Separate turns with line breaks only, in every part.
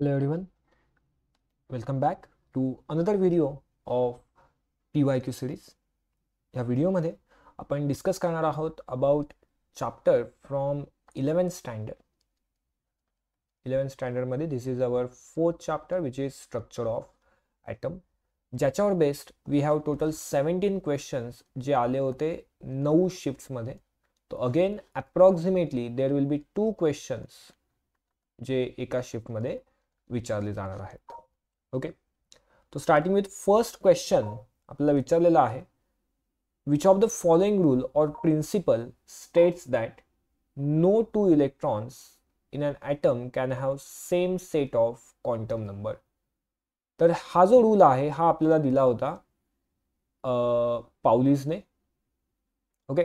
Hello everyone, welcome back to another video of PYQ series. या व्हिडिओमध्ये आपण discuss करणार आहोत about chapter from eleven standard eleven स्टँडर्डमध्ये this is our fourth chapter which is structure of atom ज्याच्यावर based we have total seventeen questions जे आले होते नऊ शिफ्ट्समध्ये तो again approximately there will be two questions जे एका शिफ्टमध्ये विचारले जाणार आहेत ओके तो स्टार्टिंग विथ फर्स्ट क्वेश्चन आपल्याला विचारलेला आहे which of the following rule or principle states that no two electrons in an atom can have same set of quantum number तर हा जो रूल आहे हा आपल्याला दिला होता पावलीजने ओके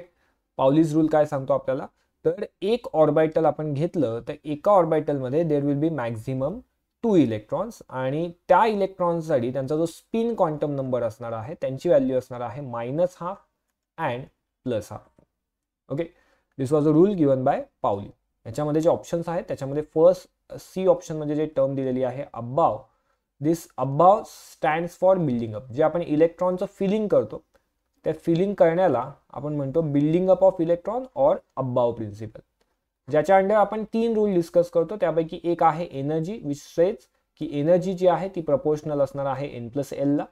पावलीज रूल काय सांगतो आपल्याला तर एक ऑर्बायटल आपण घेतलं तर एका ऑर्बायटलमध्ये there will be maximum two electrons आणि त्या इलेक्ट्रॉन्ससाठी त्यांचा जो स्पिन क्वांटम नंबर असणार आहे त्यांची व्हॅल्यू असणार आहे minus half and plus half okay this was a rule given by Pauli याच्यामध्ये जे ऑप्शन्स आहेत त्याच्यामध्ये फर्स्ट सी ऑप्शन म्हणजे जे टर्म दिलेली आहे aufbau this aufbau stands for building up जे आपण इलेक्ट्रॉनचं फिलिंग करतो त्या फिलिंग करण्याला आपण म्हणतो building up of electron or aufbau principle ज्याच्या अंडर आपण तीन रूल डिस्कस करतो त्यापैकी एक आहे एनर्जी विच की एनर्जी जी आहे ती प्रपोर्शनल असणार आहे एन प्लस एलला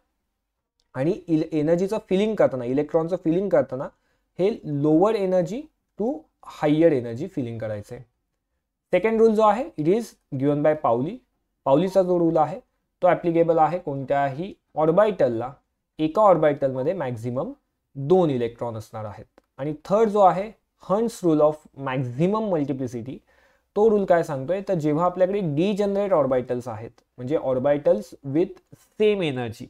आणि एनर्जीचं फिलिंग करताना इलेक्ट्रॉनचं फिलिंग करताना हे lower energy to higher energy filling करायचं आहे सेकंड रूल जो आहे इट इज गिवन बाय पावली पावलीचा जो रूल आहे तो ॲप्लिकेबल आहे कोणत्याही ऑर्बायटलला एका ऑर्बायटलमध्ये मॅक्झिमम दोन इलेक्ट्रॉन असणार आहेत आणि थर्ड जो आहे Hund's rule of maximum multiplicity तो रूल काय सांगतोय तर जेव्हा आपल्याकडे डीजनरेट ऑर्बायटल्स आहेत म्हणजे ऑर्बायटल्स विथ सेम एनर्जी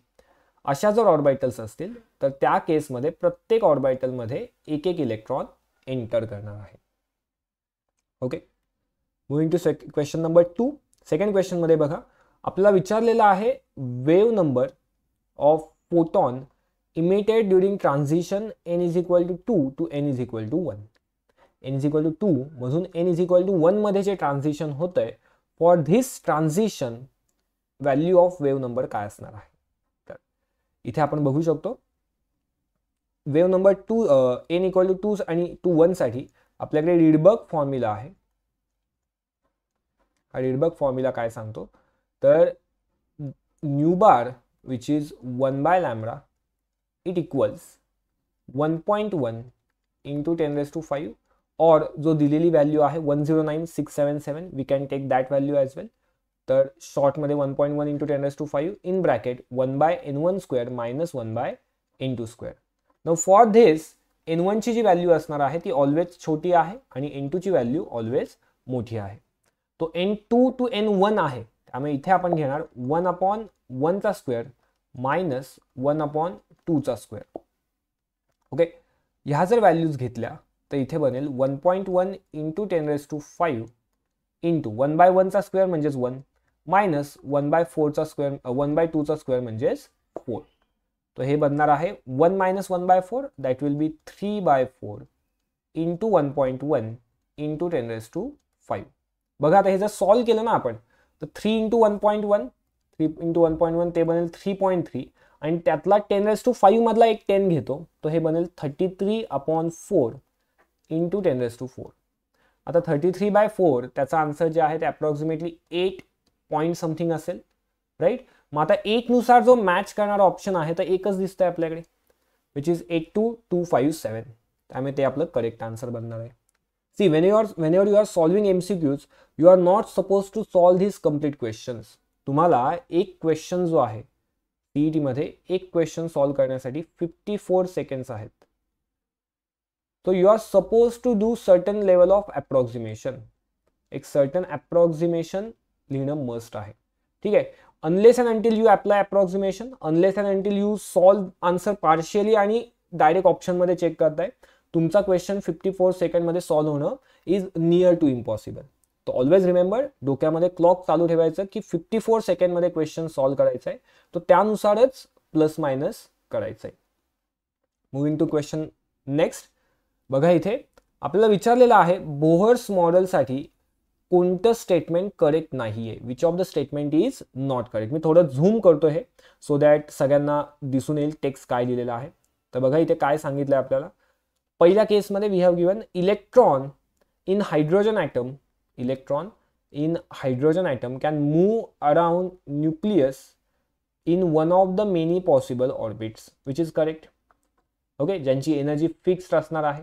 अशा जर ऑर्बायटल्स असतील तर त्या केसमध्ये प्रत्येक ऑर्बायटलमध्ये एक एक इलेक्ट्रॉन एंटर करणार आहे okay moving to sec question number two second क्वेश्चनमध्ये बघा आपल्याला विचारलेला आहे wave number of photon emitted during transition n is equal to two two N is equal to one n is equal to two मधून n is equal to वनमध्ये जे transition होतं आहे for this transition value of wave number काय असणार आहे तर इथे आपण बघू शकतो wave number two n equal to two आणि टू वनसाठी आपल्याकडे रिडबक फॉर्म्युला आहे हा रीडबर्ग फॉर्म्युला काय सांगतो तर nu bar which is one by lambda it equals one point one into ten raise to five और जो दिलेली व्हॅल्यू आहे one zero nine six seven seven we can take that value as well तर शॉर्टमध्ये one point one into ten raise two five in bracket one by N one square minus one by n two square न for this n वनची जी value असणार आहे ती always छोटी आहे आणि एन टूची व्हॅल्यू ऑलवेज मोठी आहे तो n two two n one आहे त्यामुळे इथे आपण घेणार वन अपॉन वनचा स्क्वेअर मायनस वन अपॉन टूचा स्क्वेअर ओके ह्या जर व्हॅल्यूज घेतल्या तर इथे बनेल one point one into ten raise to five into one by वनचा स्क्वेअर म्हणजेच वन मायनस वन बाय फोरचा स्क्वेअर वन बाय टूचा स्क्वेअर म्हणजेच फोर तर हे बनणार आहे one minus one by four that will be three by four into one point one into ten raise to five बघा आता हे जर सॉल्व्ह केलं ना आपण तर three into one point one three into one point one ते बनेल थ्री पॉईंट थ्री आणि त्यातला टेन रेस टू फाईव्हमधला एक टेन घेतो तर हे बनेल thirty three upon four to ten raise two four आता थर्टी थ्री बाय फोर त्याचा आन्सर जे आहे ते अप्रॉक्सिमेटली एट पॉईंट समथिंग असेल राईट मग आता एकनुसार जो मॅच करणारा ऑप्शन आहे तर एकच दिसतोय आपल्याकडे which is eight two two five seven त्यामुळे ते आपलं करेक्ट आन्सर बनणार आहे see when you are when you are solving cause you are not suppose to solve these complete questions तुम्हाला एक क्वेश्चन जो आहे टीमध्ये e एक क्वेश्चन सॉल्व करण्यासाठी फिफ्टी फोर सेकंड्स आहेत तो you are suppose to do certain level of approximation एक सर्टन अप्रॉक्झिमेशन लिहिणं मस्ट आहे ठीक आहे unless and until you apply approximation unless and until you solve answer partially आणि डायरेक्ट ऑप्शनमध्ये चेक करताय तुमचा क्वेश्चन फिफ्टी फोर सेकंडमध्ये सॉल्व होणं इज नियर टू इम्पॉसिबल तर ऑलवेज रिमेंबर डोक्यामध्ये क्लॉक चालू ठेवायचं की फिफ्टी फोर सेकंडमध्ये क्वेश्चन सॉल्व्ह करायचं आहे तर त्यानुसारच प्लस मायनस करायचं आहे मुव्हिंग टू क्वेश्चन नेक्स्ट बघा इथे आपल्याला विचारलेलं आहे बोहर्स मॉडेलसाठी कोणतं स्टेटमेंट करेक्ट नाही आहे which of the statement is not correct मी थोडं झूम करतो हे सो दॅट सगळ्यांना दिसून येईल टेक्स्ट काय दिलेला आहे तर बघा इथे काय सांगितलं आहे आपल्याला पहिल्या केसमध्ये we have given electron in hydrogen atom electron in hydrogen atom can move around nucleus in one of the many possible orbits which is correct okay ज्यांची एनर्जी फिक्स्ड असणार आहे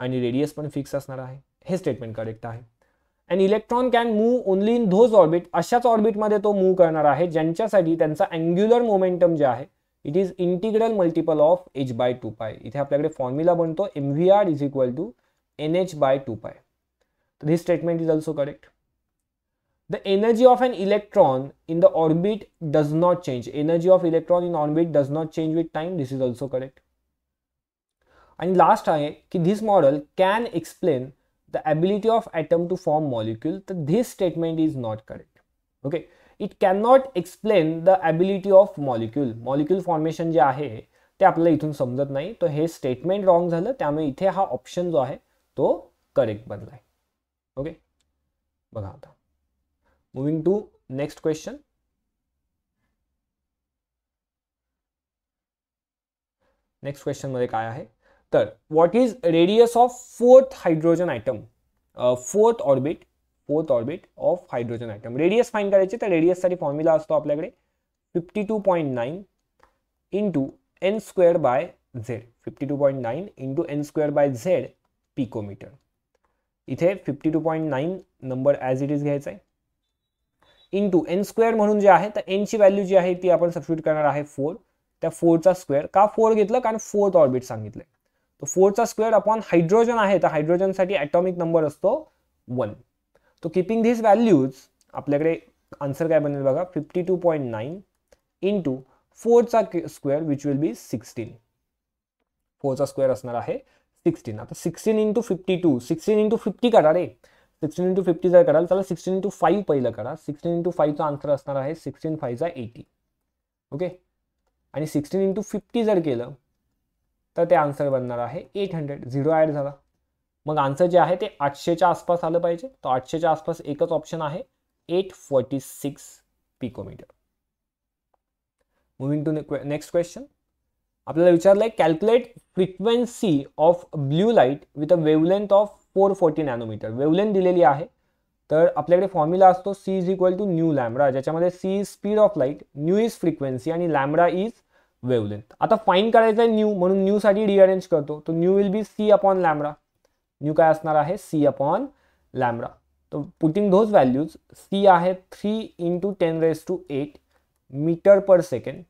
आणि रेडियस पण फिक्स असणार आहे हे स्टेटमेंट करेक्ट आहे and electron can move only in those orbit अशाच ऑर्बिटमध्ये तो मूव्ह करणार आहे ज्यांच्यासाठी त्यांचा अँग्युलर मोमेंटम जे आहे it is integral multiple of H by two pi इथे आपल्याकडे फॉर्म्युला बनतो M V R is equal to N H by two pi तर ही statement is also correct the energy of and electron in the orbit does not change energy of electron in orbit does not change with time this is also correct And last आहे की this model can explain the ability of atom to form molecule. That this statement is not correct. Okay, it cannot explain the ability of molecule. Molecule formation जे आहे ते आपल्याला इथून समजत नाही तर हे स्टेटमेंट रॉंग झालं त्यामुळे इथे हा ऑप्शन जो आहे तो करेक्ट बनला आहे ओके बघा आता moving to next question next क्वेश्चनमध्ये काय आहे तर what is radius of fourth hydrogen atom fourth orbit fourth orbit of hydrogen atom radius find करायचे तर रेडियससाठी फॉर्म्युला असतो आपल्याकडे fifty two point nine into N square by Z fifty two point nine into N square by Z picometer इथे fifty two point nine number as it is घ्यायचा आहे into N square म्हणून जे आहे तर एनची value जी आहे ती आपण सबस्टिट्यूट करणार आहे फोर त्या फोरचा स्क्वेअर का फोर घेतलं कारण फोर्थ ऑर्बिट सांगितलं फोरचा स्क्वेअर अपॉन हायड्रोजन आहे तर हायड्रोजनसाठी ॲटॉमिक नंबर असतो वन तो किपिंग धीस व्हॅल्यूज आपल्याकडे आन्सर काय बनेल बघा fifty two point nine into फोरचा square which will be sixteen फोरचा स्क्वेअर असणार आहे सिक्स्टीन आता sixteen into fifty two sixteen into fifty करा रे सिक्स्टीन इंटू फिफ्टी जर कराल तर सिक्स्टीन इंटू फाईव्ह पहिलं करा सिक्स्टीन इंटू फाईव्हचा आन्सर असणार आहे सिक्स्टीन फाईव्हचा एटी ओके आणि सिक्स्टीन इंटू फिफ्टी जर केलं तर ते आन्सर बनणार आहे एट हंड्रेड झिरो ॲड झाला मग आन्सर जे आहे ते आठशेच्या आसपास आलं पाहिजे तर आठशेच्या आसपास एकच ऑप्शन आहे eight forty six picometer moving to next question आपल्याला विचारलं आहे calculate frequency of blue light with a wavelength of four forty nanometer wavelength दिलेली आहे तर आपल्याकडे फॉर्म्युला असतो C is equal to nu lambda ज्याच्यामध्ये C is speed of light nu is frequency आणि लॅमडा इज वेवलेंथ आता find करायचं आहे न्यू म्हणून न्यूसाठी रिअरेंज करतो तो nu will be C upon lambda new काय असणार आहे सी अपॉन लॅमरा तो पुटिंग धोज व्हॅल्यूज सी आहे three into ten raise to eight meter per second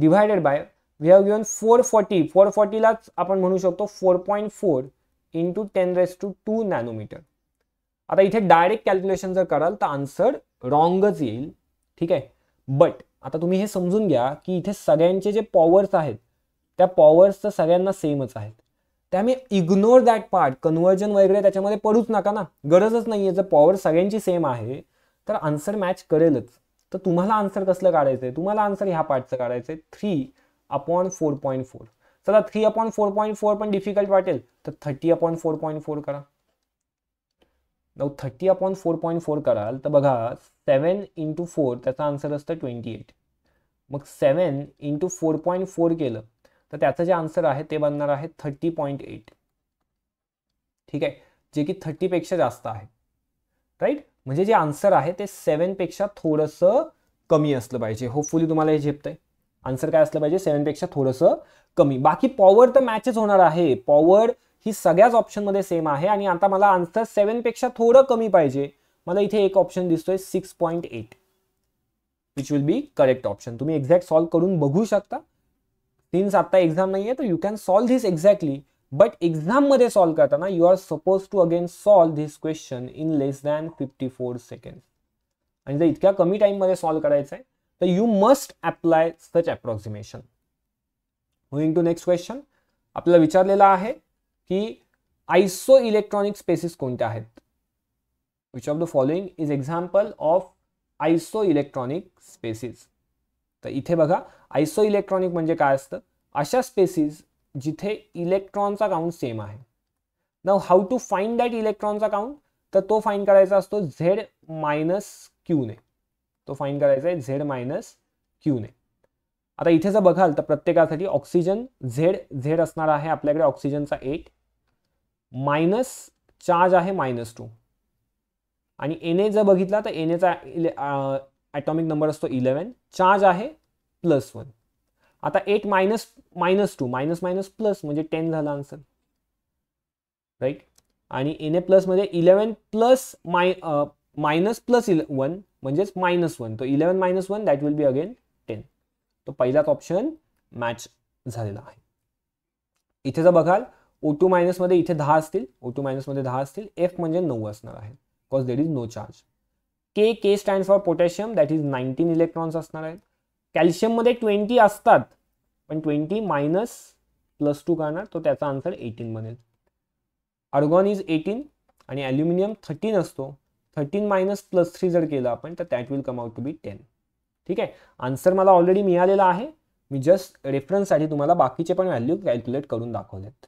divided by we have given four forty four फॉर्टीलाच आपण म्हणू शकतो four point four into ten raise to two nanometer आता इथे direct calculation जर कराल तर आन्सर रॉंगच येईल ठीक आहे बट आता तुम्ही हे समजून घ्या की इथे सगळ्यांचे जे पॉवर्स आहेत त्या पॉवर्स तर सगळ्यांना सेमच आहेत त्यामुळे इग्नोर दॅट पार्ट कन्व्हर्जन वगैरे त्याच्यामध्ये पडूच नका ना गरजच नाही आहे जर पॉवर सगळ्यांची सेम आहे तर आन्सर मॅच करेलच तर तुम्हाला आन्सर कसलं काढायचं आहे तुम्हाला आन्सर ह्या पार्टचं काढायचं आहे three upon four point four चला three upon four point four पण डिफिकल्ट वाटेल तर thirty upon four point four करा नऊ thirty upon four point four कराल तर बघा सेवन इंटू फोर त्याचा आन्सर असतं ट्वेंटी एट मग seven into four point four केलं तर त्याचं जे आन्सर आहे ते बनणार आहे थर्टी पॉईंट एट ठीक आहे जे की थर्टीपेक्षा जास्त आहे राईट म्हणजे जे आन्सर आहे ते सेवनपेक्षा थोडंसं कमी असलं पाहिजे होपफुली तुम्हाला हे झेपतंय आन्सर काय असलं पाहिजे सेवनपेक्षा थोडंसं कमी बाकी पॉवर तर मॅचेस होणार आहे पॉवर ही सगळ्याच ऑप्शनमध्ये सेम आहे आणि आता मला आन्सर सेवनपेक्षा थोडं कमी पाहिजे मला इथे एक ऑप्शन दिसतोय six point eight which will be correct option तुम्ही एक्झॅक्ट सॉल्व्ह करून बघू शकता सिन्स आता एक्झाम नाही आहे तर you can solve this exactly but एक्झाममध्ये सॉल्व्ह करताना you are suppose to again solve this question in less than fifty four second आणि जर इतक्या कमी टाईममध्ये सॉल्व्ह करायचं आहे तर you must apply such approximation moving to next question आपल्याला विचारलेला आहे की आयसो इलेक्ट्रॉनिक स्पेसिस कोणत्या आहेत which of the following is example of isoelectronic species तर इथे बघा आयसो इलेक्ट्रॉनिक म्हणजे काय असतं अशा स्पेसिस जिथे इलेक्ट्रॉनचा काउंट सेम आहे ना हाऊ टू फाईंड दॅट इलेक्ट्रॉनचा काउंट तर तो फाईंड करायचा असतो झेड मायनस क्यूने तो फाईंड करायचा आहे झेड मायनस ने आता इथे जर बघाल तर प्रत्येकासाठी ऑक्सिजन झेड झेड असणार आहे आपल्याकडे ऑक्सिजनचा एट मायनस चार्ज आहे मायनस टू आणि एन ए जर बघितला तर एन एचा इले ॲटॉमिक नंबर असतो इलेवन चार्ज आहे प्लस वन आता eight minus minus two minus minus plus म्हणजे टेन झाला आन्सर राईट आणि एन ए प्लसमध्ये इलेवन प्लस माय मायनस प्लस इले वन म्हणजेच मायनस वन तो eleven minus one that will be again ten तो पहिलाच ऑप्शन मॅच झालेला आहे इथे जर बघाल ओ टू मायनसमध्ये इथे दहा असतील ओ टू मायनसमध्ये दहा असतील एफ म्हणजे नऊ असणार आहे because there is no charge K K stand for potassium that is nineteen electrons असणार आहेत कॅल्शियममध्ये ट्वेंटी असतात पण ट्वेंटी मायनस प्लस टू करणार तो त्याचा आन्सर एटीन बनेल अर्गॉन इज एटीन आणि ॲल्युमिनियम थर्टीन असतो थर्टीन मायनस प्लस थ्री जर केलं आपण तर that will come out to be ten ठीक आहे आन्सर मला ऑलरेडी मिळालेला आहे मी जस्ट रेफरन्ससाठी तुम्हाला बाकीचे पण व्हॅल्यू कॅल्क्युलेट करून दाखवलेत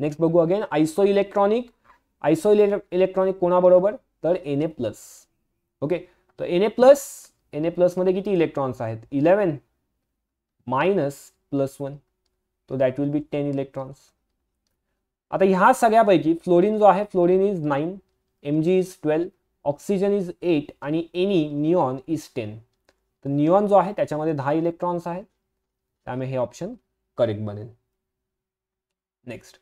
नेक्स्ट बघू again isoelectronic isoelectronic कोणाबरोबर तर एन ए प्लस ओके तर N A plus N A प्लसमध्ये किती इलेक्ट्रॉन्स आहेत इलेवन मायनस प्लस वन तो that will be ten electrons आता ह्या सगळ्यापैकी फ्लोरिन जो आहे fluorine is nine M G is twelve oxygen is eight आणि एनी नियॉन इज टेन तर निऑन जो आहे त्याच्यामध्ये दहा इलेक्ट्रॉन्स आहेत त्यामुळे हे ऑप्शन करेक्ट बनेल नेक्स्ट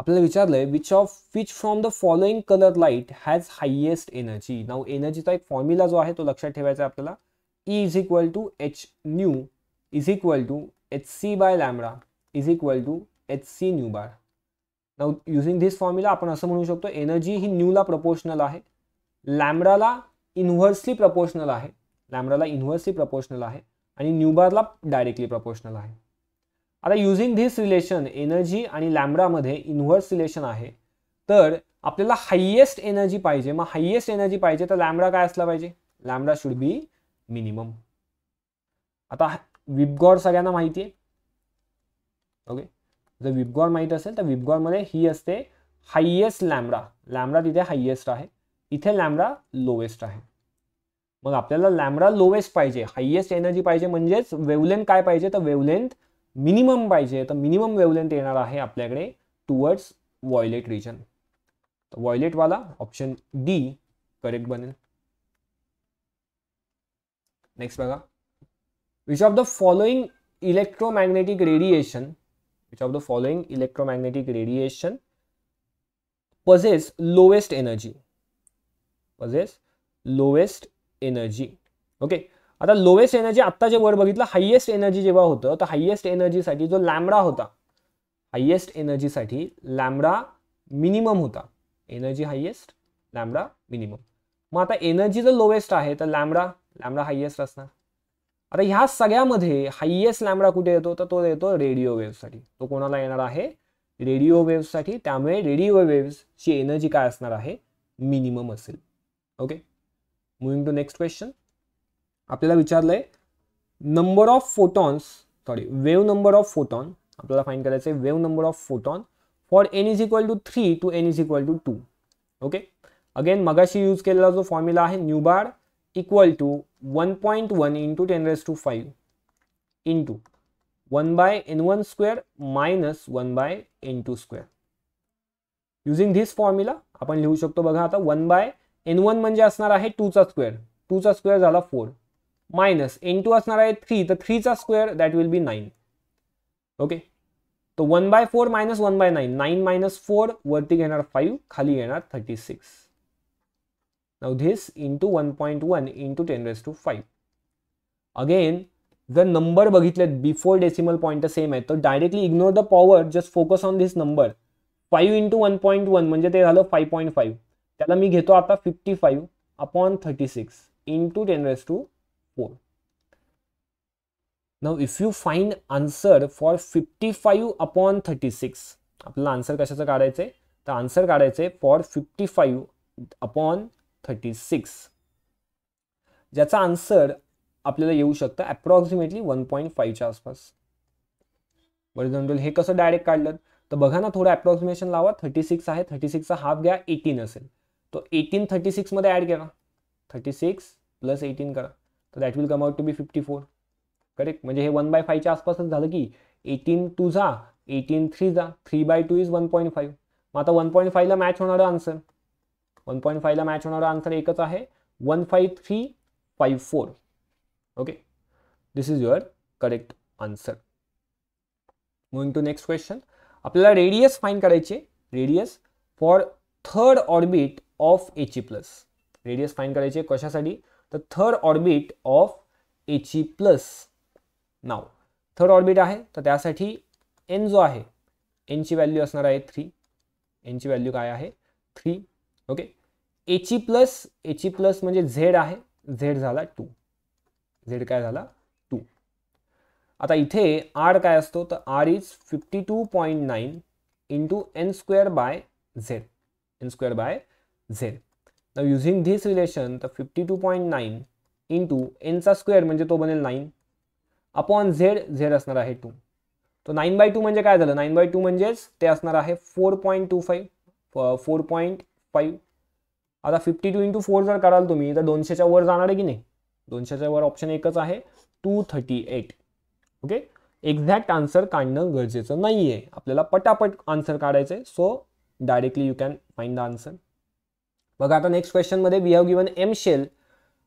आपल्याला विचारलंय which of which from the following colour light has highest energy now एनर्जीचा एक फॉर्म्युला जो आहे तो लक्षात ठेवायचा आहे आपल्याला E is equal to H nu is equal to H C by lambda is equal to H C nu bar now using this formula आपण असं म्हणू शकतो एनर्जी ही न्यूला प्रपोर्शनल आहे लॅमडाला इन्व्हर्सली प्रपोर्शनल आहे लॅमडाला इन्व्हर्सली प्रपोर्शनल आहे आणि न्यूबारला डायरेक्टली प्रपोर्शनल आहे आता युझिंग धिस रिलेशन एनर्जी आणि लॅमडामध्ये इन्व्हर्स रिलेशन आहे तर आपल्याला हायेस्ट एनर्जी पाहिजे मग हायेस्ट एनर्जी पाहिजे तर लॅमडा काय असला पाहिजे लॅमडा शुड बी मिनिमम आता विपगॉर सगळ्यांना माहिती आहे ओके जर विपगॉर माहीत असेल तर विबगॉडमध्ये ही असते हायेस्ट लॅमडा लॅमरा तिथे हायेस्ट आहे इथे लॅमडा लोवेस्ट आहे मग आपल्याला लॅमडा लोवेस्ट पाहिजे हायएस्ट एनर्जी पाहिजे म्हणजेच वेवलेंथ काय पाहिजे तर वेवलेंथ मिनिमम पाहिजे तर मिनिमम वेवलेंथ येणार आहे आपल्याकडे टुवर्ड्स वॉयलेट रिजन तर वॉयलेटवाला ऑप्शन डी करेक्ट बनेल नेक्स्ट बघा which of the following electromagnetic radiation which of the following electromagnetic radiation possesses lowest energy possesses lowest energy okay आता लोएस्ट एनर्जी आत्ता जे वर्ड बघितलं हायएस्ट एनर्जी जेव्हा होतं तर हायएस्ट एनर्जीसाठी जो लॅमडा होता हायएस्ट एनर्जीसाठी लॅमडा मिनिमम होता एनर्जी हायएस्ट लॅमडा मिनिमम मग आता एनर्जी जर लोएस्ट आहे तर लॅमडा लॅमडा हायएस्ट असणार आता ह्या सगळ्यामध्ये हायएस्ट लॅमडा कुठे येतो तर तो येतो रेडिओ वेव्हसाठी तो कोणाला येणार आहे रेडिओ वेव्हसाठी त्यामुळे रेडिओ एनर्जी काय असणार आहे मिनिमम असेल okay moving to next question आपल्याला विचारलं आहे number of photons sorry wave number of photon आपल्याला फाईन करायचं आहे wave number of photon for N is equal to three to N is equal to two okay again मगाशी use केलेला जो formula आहे nu bar equal to one point one into ten raise to five into one by N one square minus one by n two square using this formula आपण लिहू शकतो बघा आता one by N one म्हणजे असणार आहे टूचा square टूचा स्क्वेअर झाला फोर मायनस एन टू असणार आहे थ्री तर थ्रीचा square that will be nine okay तर one by four minus one by nine nine minus four वरती घेणार फाईव्ह खाली येणार thirty six now this into one point one into ten raise to five again जर number बघितलेत before decimal point same आहे तर directly ignore the power just focus on this number five into one point one म्हणजे ते झालं five point five त्याला मी घेतो आता fifty five upon thirty six into ten raise to five if if answer for fifty five upon thirty six आपल्याला answer कशाचं काढायचं आहे तर आन्सर काढायचं आहे for fifty five upon thirty six ज्याचा आन्सर आपल्याला येऊ शकतं अप्रॉक्सिमेटली वन पॉईंट फाईव्हच्या आसपास जनरल हे कसं डायरेक्ट काढलं तर बघा ना थोडं अप्रॉक्सिमेशन लावा थर्टी सिक्स आहे थर्टी सिक्सचा हाफ घ्या एटीन असेल तो एटीन थर्टी सिक्समध्ये ॲड करा थर्टी सिक्स प्लस एटीन करा तर that will come out to be fifty four correct म्हणजे हे वन बाय फायच्या आसपासच झालं की एटीन टू जा एटीन थ्री जा three by two is one point five मग आता वन पॉईंट फाईव्हला मॅच होणारा आन्सर वन पॉईंट फाईव्हला मॅच होणारा आन्सर एकच आहे one five three five four okay this is your correct answer moving to next question आपल्याला रेडियस फाईन करायचे radius for third orbit of He plus radius find करायचे कशासाठी तर third orbit of He plus नाव third orbit आहे तर त्यासाठी N जो आहे एनची व्हॅल्यू असणार आहे थ्री एनची व्हॅल्यू काय आहे three okay He plus He plus म्हणजे झेड आहे झेड झाला टू झेड काय झाला टू आता इथे आर काय असतो तर R is fifty two point nine into N square by Z N square by Z using this relation तर fifty two point nine into एनचा स्क्वेअर म्हणजे तो बनेल नाईन अपॉन झेड झेड असणार आहे टू तो नाईन बाय टू म्हणजे काय झालं नाईन बाय टू म्हणजेच ते असणार आहे four point two five four point five आता फिफ्टी टू इंटू फोर जर कराल तुम्ही तर दोनशेच्या वर जाणार आहे की नाही दोनशेच्या वर ऑप्शन एकच आहे two thirty eight okay exact answer काढणं गरजेचं नाही आहे आपल्याला पटापट आन्सर काढायचं आहे so directly you can find the answer बघा आता नेक्स्ट क्वेश्चनमध्ये we have given M shell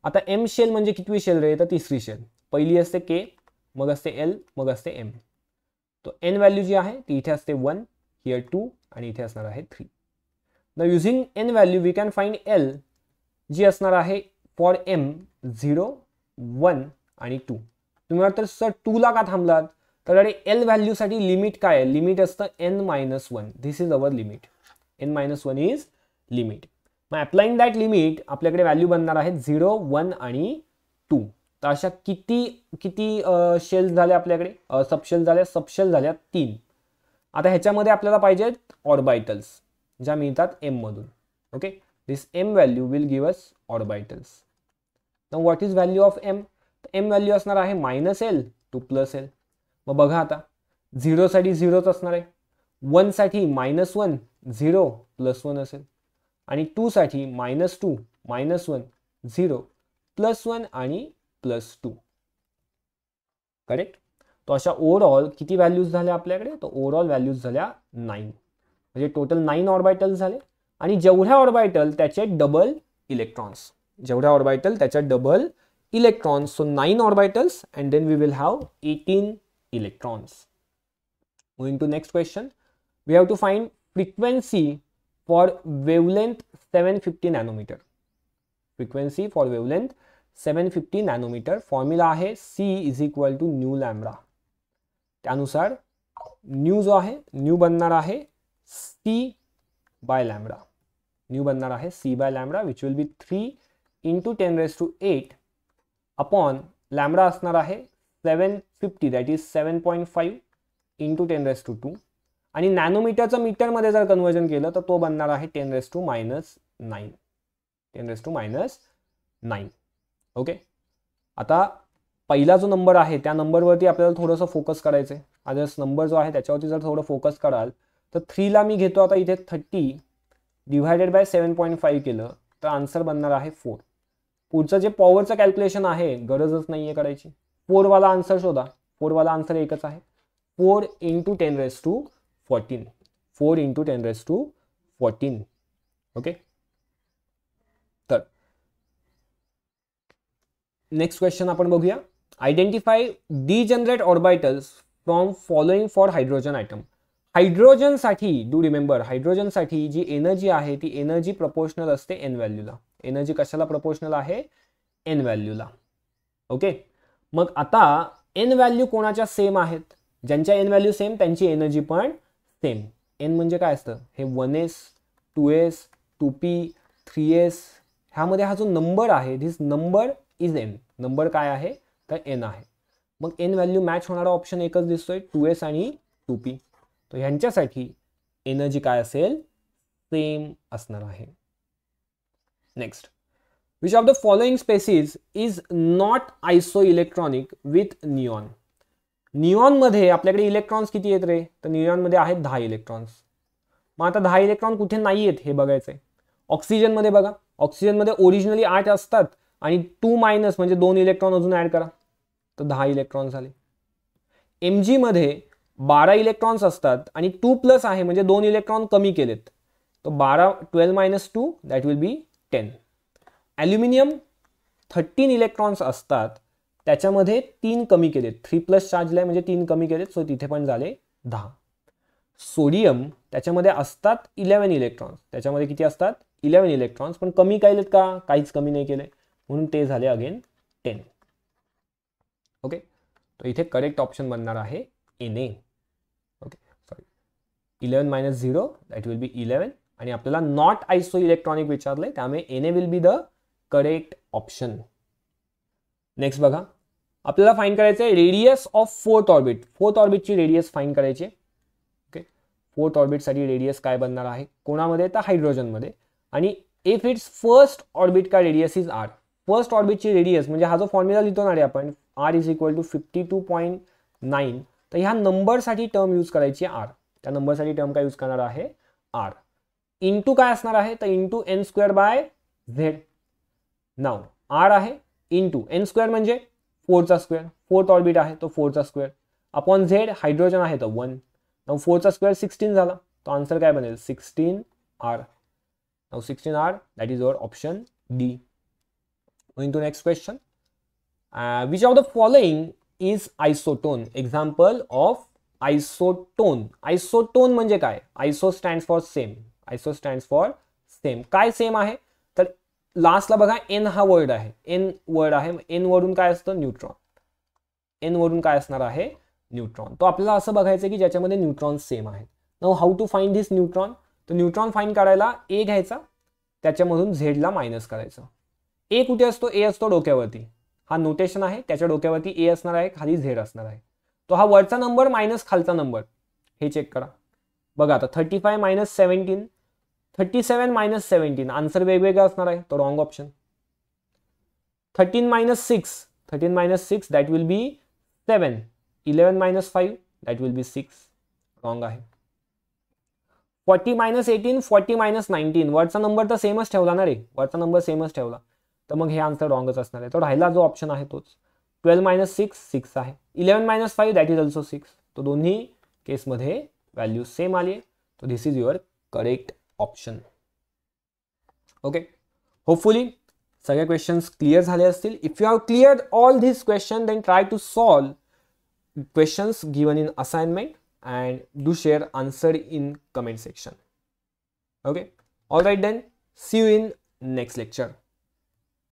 आता एम शेल म्हणजे कितवी शेल रे तर तिसरी शेल पहिली असते के मग असते एल मग असते एम तो एन व्हॅल्यू जी आहे ती इथे असते वन हिअर टू आणि इथे असणार आहे थ्री न using n value we can find l जी असणार आहे फॉर एम झिरो वन आणि टू तुम्ही तर सर टूला का थांबलात तर अरे एल व्हॅल्यूसाठी लिमिट काय आहे लिमिट असतं n minus one this is our limit n minus one is limit मग अप्लाइंग दॅट लिमिट आपल्याकडे व्हॅल्यू बनणार आहे झिरो वन आणि टू तर अशा किती किती शेल्स झाल्या आपल्याकडे सबशेल झाल्या सबशेल झाल्या तीन आता ह्याच्यामध्ये आपल्याला पाहिजे ऑर्बायटल्स ज्या मिळतात एममधून okay this m value will give us orbitals तर what is value of m m value असणार आहे minus l two plus l मग बघा आता झिरोसाठी झिरोच असणार आहे वनसाठी minus one zero plus one असेल आणि टूसाठी minus two minus one zero plus one आणि प्लस टू करेक्ट तो अशा ओवरऑल किती व्हॅल्यूज झाल्या आपल्याकडे तर ओवरऑल व्हॅल्यूज झाल्या नाईन म्हणजे टोटल नाईन ऑर्बायटल झाले आणि जेवढ्या ऑर्बायटल त्याचे डबल इलेक्ट्रॉन्स जेवढ्या ऑर्बाइटल त्याच्या double electrons so nine orbitals and then we will have eighteen electrons moving to next question we have to find frequency for wavelength seven fifty nanometre frequency for wavelength seven fifty nanometre formula आहे c is equal to nu lambda त्यानुसार nu जो आहे new बनणार आहे c by lambda nu बनणार आहे c by lambda which will be three into ten raise to eight upon lambda असणार आहे seven fifty that is seven point five into ten raise to two आणि नॅनोमीटरचं मीटरमध्ये जर कन्वर्जन केलं तर तो बनणार आहे ten raise to minus nine ten raise to minus nine okay आता पहिला जो नंबर आहे त्या नंबरवरती आपल्याला थोडंसं फोकस करायचं आहे आज नंबर जो आहे त्याच्यावरती जर थोडं फोकस कराल तर थ्रीला मी घेतो आता इथे thirty divided by seven point five केलं तर आन्सर बनणार आहे फोर पुढचं जे पॉवरचं कॅल्क्युलेशन आहे गरजच नाही आहे करायची फोरवाला आन्सर शोधा फोरवाला आन्सर एकच आहे four into ten raise to fourteen four into ten raise to fourteen okay next question आपण बघूया identify degenerate orbitals from following for hydrogen atom हायड्रोजनसाठी डू रिमेंबर हायड्रोजनसाठी जी एनर्जी आहे ती एनर्जी प्रपोशनल असते एन व्हॅल्यूला एनर्जी कशाला प्रपोशनल आहे एन व्हॅल्यूला ओके मग आता एन व्हॅल्यू कोणाच्या सेम आहेत ज्यांच्या एन व्हॅल्यू सेम त्यांची एनर्जी पण सेम एन म्हणजे काय असतं हे one s two s two p three s ह्यामध्ये हा जो नंबर आहे this number is n number काय आहे तर एन आहे मग एन व्हॅल्यू मॅच होणारा ऑप्शन एकच दिसतोय टू एस आणि टू पी तर ह्यांच्यासाठी एनर्जी काय असेल सेम असणार आहे next which of the following species is not isoelectronic with neon निऑनमध्ये आपल्याकडे इलेक्ट्रॉन्स किती येत रे तर निऑनमध्ये आहेत दहा इलेक्ट्रॉन्स मग आता दहा इलेक्ट्रॉन कुठे नाही आहेत हे बघायचं आहे ऑक्सिजनमध्ये बघा ऑक्सिजनमध्ये ओरिजिनली आठ असतात आणि टू मायनस म्हणजे दोन इलेक्ट्रॉन अजून ॲड करा तर दहा इलेक्ट्रॉन झाले एम जीमध्ये बारा इलेक्ट्रॉन्स असतात आणि टू प्लस आहे म्हणजे दोन इलेक्ट्रॉन कमी केलेत तर बारा twelve minus two that will be ten aluminium thirteen electrons असतात त्याच्यामध्ये तीन कमी केलेत थ्री प्लस चार्जला म्हणजे तीन कमी केलेत सो तिथे पण झाले दहा सोडियम त्याच्यामध्ये असतात इलेवन इलेक्ट्रॉन्स त्याच्यामध्ये किती असतात इलेवन इलेक्ट्रॉन्स पण कमी केलेत का काहीच कमी नाही केले म्हणून ते झाले अगेन टेन ओके तर इथे करेक्ट ऑप्शन बनणार आहे n a okay sorry eleven minus zero that will be eleven आणि आपल्याला नॉट आयसो इलेक्ट्रॉनिक विचारलंय त्यामुळे n a will be the correct option next बघा आपल्याला फाईन करायचं आहे radius of fourth orbit fourth ऑर्बिटची रेडियस फाईन करायची ओके फोर्थ ऑर्बिटसाठी रेडियस काय बनणार आहे कोणामध्ये तर हायड्रोजनमध्ये आणि इफ इट्स फर्स्ट ऑर्बिट का रेडियस इज आर फर्स्ट ऑर्बिटची रेडियस म्हणजे हा जो फॉर्म्युला लिहितो ना रे आपण r is equal to fifty two point nine तर ह्या नंबरसाठी टर्म यूज करायची आर त्या नंबरसाठी टर्म काय यूज करणार आहे आर इंटू काय असणार आहे तर into N square by z naught r आहे इंटू एन स्क्वेअर म्हणजे फोरचा स्क्वेअर फोर्थ ऑर्बिट आहे तो फोरचा स्क्वेअर अपॉन झेड हायड्रोजन आहे तर वन नाव फोरचा स्क्वेअर सिक्स्टीन झाला तो आन्सर काय बनेल sixteen r naught sixteen r that is your option d Going to next question. Uh, which of the isotone is isotone? Example of म्हणजे काय iso stands for same iso stand for same काय same आहे तर लास्टला बघा N हा word आहे N word आहे एन वरून काय असतं न्यूट्रॉन एन वरून काय असणार आहे न्यूट्रॉन तो आपल्याला असं बघायचं की ज्याच्यामध्ये न्यूट्रॉन सेम आहेत now how to find this neutron तर न्यूट्रॉन फाईन करायला ए घ्यायचा त्याच्यामधून झेडला मायनस करायचं ए कुठे असतो ए असतो डोक्यावरती हा नोटेशन आहे त्याच्या डोक्यावरती ए असणार आहे खाली झेड असणार आहे तो हा वरचा नंबर मायनस खालचा नंबर हे चेक करा बघा आता thirty five minus seventeen thirty seven minus seventeen answer वेगवेगळा असणार आहे तो wrong option thirteen minus six thirteen minus six that will be seven eleven minus five that will be six wrong आहे forty minus eighteen forty minus nineteen वरचा number तर सेमच ठेवला ना रे वरचा नंबर सेमच ठेवला तो मग आंसर रॉन्ग रॉंगच है तो राहिला जो ऑप्शन है तो ट्वेल्व माइनस सिक्स सिक्स है eleven minus five that is also six तो दोनों केस मधे वैल्यू सेम आ तो this is your correct option okay hopefully सगे क्वेश्चन्स क्लिअर झाले if you have clear all this question then try to solve questions given in assignment and do share answer in comment section okay all right then see you in next lecture